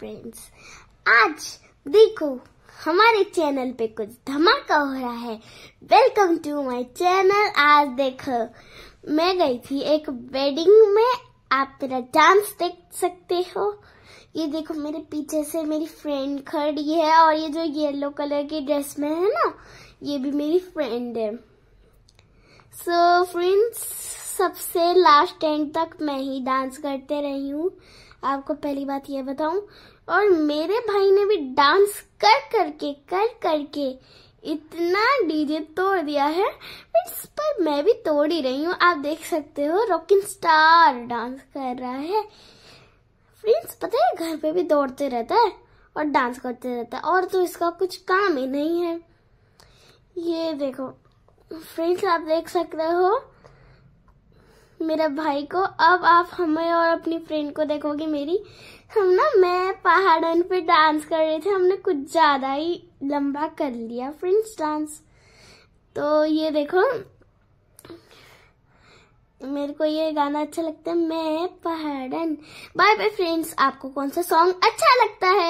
friends आज देखो हमारे चैनल पे कुछ धमाका हो रहा है वेलकम टू माय चैनल आज देखो मैं गई थी एक वेडिंग में आप मेरा डांस देख सकते हो ये देखो मेरे पीछे से मेरी फ्रेंड खड़ी है और ये जो येलो कलर की ड्रेस में है ना ये भी मेरी फ्रेंड है सो so, फ्रेंड्स सबसे लास्ट एंड तक मैं ही डांस करते रही हूँ आपको पहली बात ये बताऊं और मेरे भाई ने भी डांस कर करके कर करके इतना डीजे तोड़ दिया है इस पर मैं भी तोड़ ही रही हूँ आप देख सकते हो रॉकिंग स्टार डांस कर रहा है फ्रेंड्स पता है घर पे भी दौड़ते रहता है और डांस करते रहता है और तो इसका कुछ काम ही नहीं है ये देखो फ्रेंड्स आप देख सकते हो मेरा भाई को अब आप हमें और अपनी फ्रेंड को देखोगे मेरी हम ना मैं पहाड़न पे डांस कर रहे थे हमने कुछ ज़्यादा ही लंबा कर लिया फ्रेंड्स डांस तो ये देखो मेरे को ये गाना अच्छा लगता है मैं पहाड़न बाय बाय फ्रेंड्स आपको कौन सा सॉन्ग अच्छा लगता है